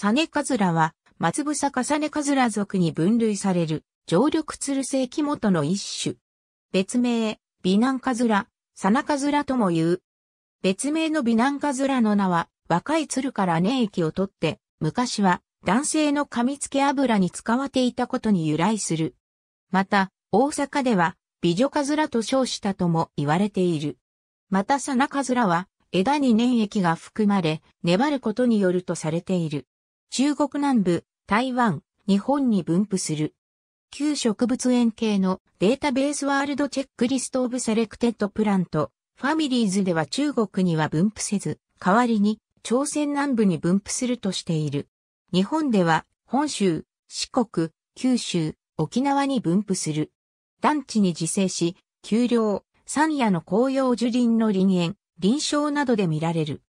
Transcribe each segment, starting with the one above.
サネカズラは、松房重ネカズラ族に分類される、常緑鶴る木元の一種。別名、美南カズラ、サナカズラとも言う。別名の美南カズラの名は、若い鶴から粘液を取って、昔は男性の噛みつけ油に使われていたことに由来する。また、大阪では、美女カズラと称したとも言われている。また、サナカズラは、枝に粘液が含まれ、粘ることによるとされている。中国南部、台湾、日本に分布する。旧植物園系のデータベースワールドチェックリストオブセレクテッドプラント、ファミリーズでは中国には分布せず、代わりに朝鮮南部に分布するとしている。日本では本州、四国、九州、沖縄に分布する。団地に自生し、丘陵、山野の紅葉樹林の林園、林床などで見られる。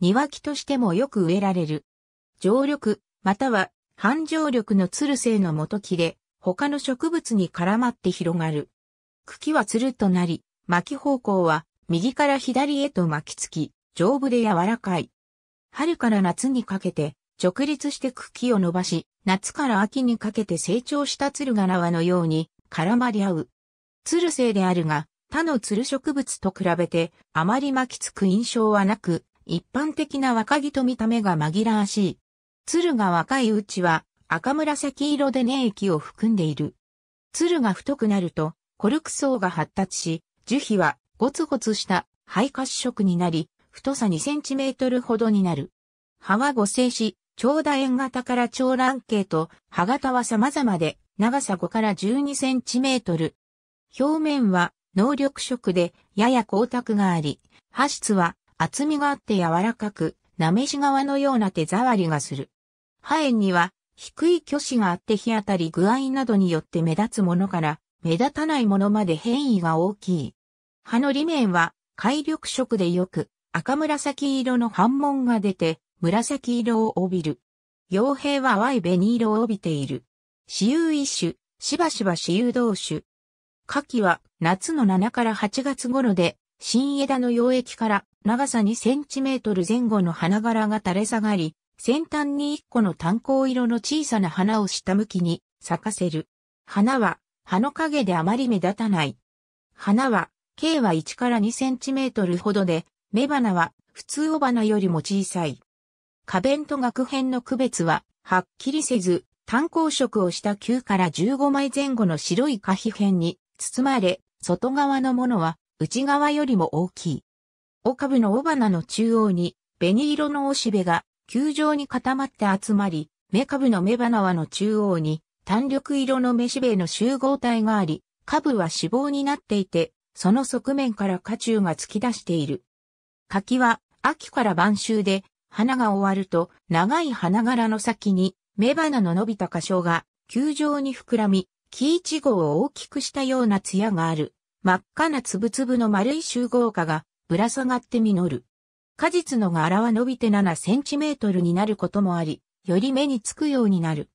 庭木としてもよく植えられる。常緑、または繁盛緑のつる性の元切れ、他の植物に絡まって広がる。茎はつるとなり、巻き方向は右から左へと巻きつき、丈夫で柔らかい。春から夏にかけて直立して茎を伸ばし、夏から秋にかけて成長したつるが縄のように絡まり合う。つる性であるが、他のつる植物と比べてあまり巻きつく印象はなく、一般的な若木と見た目が紛らわしい。鶴が若いうちは赤紫色で粘液を含んでいる。鶴が太くなるとコルク層が発達し、樹皮はゴツゴツした肺褐色になり、太さ2センチメートルほどになる。葉は五星子、長楕円型から長卵形と葉型は様々で長さ5から12センチメートル。表面は能力色でやや光沢があり、葉質は厚みがあって柔らかく、なめし側のような手触りがする。ハ炎には低い虚子があって日当たり具合などによって目立つものから目立たないものまで変異が大きい。葉の裏面は海緑色でよく赤紫色の反紋が出て紫色を帯びる。傭兵は淡い紅色を帯びている。死有一種、しばしば死有同種。夏季は夏の7から8月頃で新枝の溶液から長さ2センチメートル前後の花柄が垂れ下がり、先端に一個の炭鉱色の小さな花を下向きに咲かせる。花は葉の影であまり目立たない。花は径は1から2センチメートルほどで、雌花は普通雄花よりも小さい。花弁と学編の区別ははっきりせず、炭鉱色をした9から15枚前後の白い花皮片に包まれ、外側のものは内側よりも大きい。お株の雄花の中央に紅色のおしべが球状に固まって集まり、芽株の芽花はの中央に単緑色の雌しべの集合体があり、株は脂肪になっていて、その側面から花柱が突き出している。柿は秋から晩秋で、花が終わると長い花柄の先に芽花の伸びた箇所が球状に膨らみ、木一号を大きくしたような艶がある。真っ赤な粒々の丸い集合花がぶら下がって実る。果実の柄は伸びて7センチメートルになることもあり、より目につくようになる。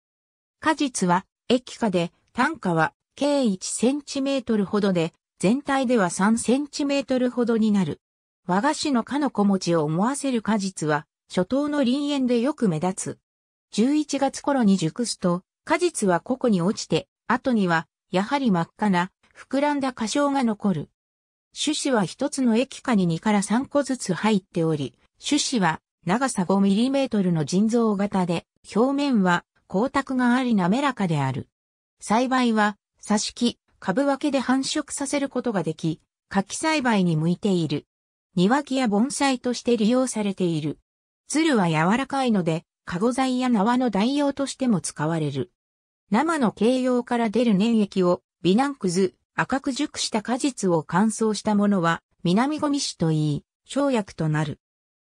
果実は液化で、単価は計1センチメートルほどで、全体では3センチメートルほどになる。和菓子の科の小字を思わせる果実は、初冬の林園でよく目立つ。11月頃に熟すと、果実は個々に落ちて、後には、やはり真っ赤な、膨らんだ果小が残る。種子は一つの液下に2から3個ずつ入っており、種子は長さ 5mm の腎臓型で、表面は光沢があり滑らかである。栽培は、挿し木、株分けで繁殖させることができ、柿栽培に向いている。庭木や盆栽として利用されている。鶴は柔らかいので、カゴ材や縄の代用としても使われる。生の形容から出る粘液を、ナンくず、赤く熟した果実を乾燥したものは、南ゴミ種といい、生薬となる。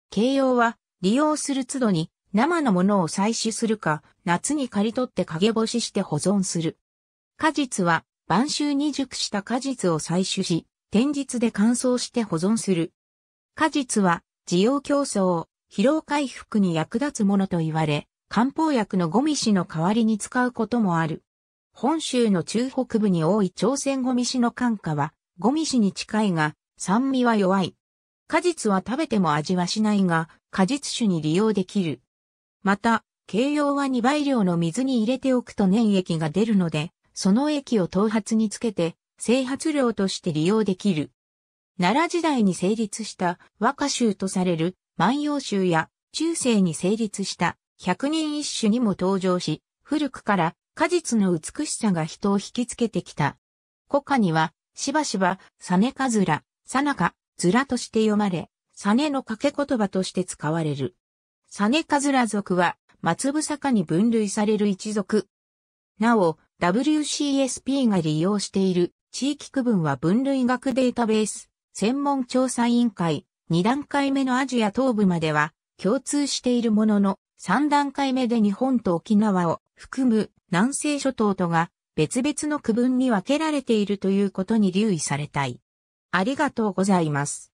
形容は、利用する都度に、生のものを採取するか、夏に刈り取って陰干しして保存する。果実は、晩秋に熟した果実を採取し、天日で乾燥して保存する。果実は、需要競争、疲労回復に役立つものと言われ、漢方薬のゴミ種の代わりに使うこともある。本州の中北部に多い朝鮮ゴミシの寒化は、ゴミシに近いが、酸味は弱い。果実は食べても味はしないが、果実酒に利用できる。また、軽量は2倍量の水に入れておくと粘液が出るので、その液を頭髪につけて、整髪料として利用できる。奈良時代に成立した和歌集とされる万葉集や中世に成立した百人一首にも登場し、古くから果実の美しさが人を引きつけてきた。古歌には、しばしば、サネカズラ、サナカ、ズラとして読まれ、サネの掛け言葉として使われる。サネカズラ族は、松房かに分類される一族。なお、WCSP が利用している地域区分は分類学データベース、専門調査委員会、2段階目のアジア東部までは共通しているものの、3段階目で日本と沖縄を含む南西諸島とが別々の区分に分けられているということに留意されたい。ありがとうございます。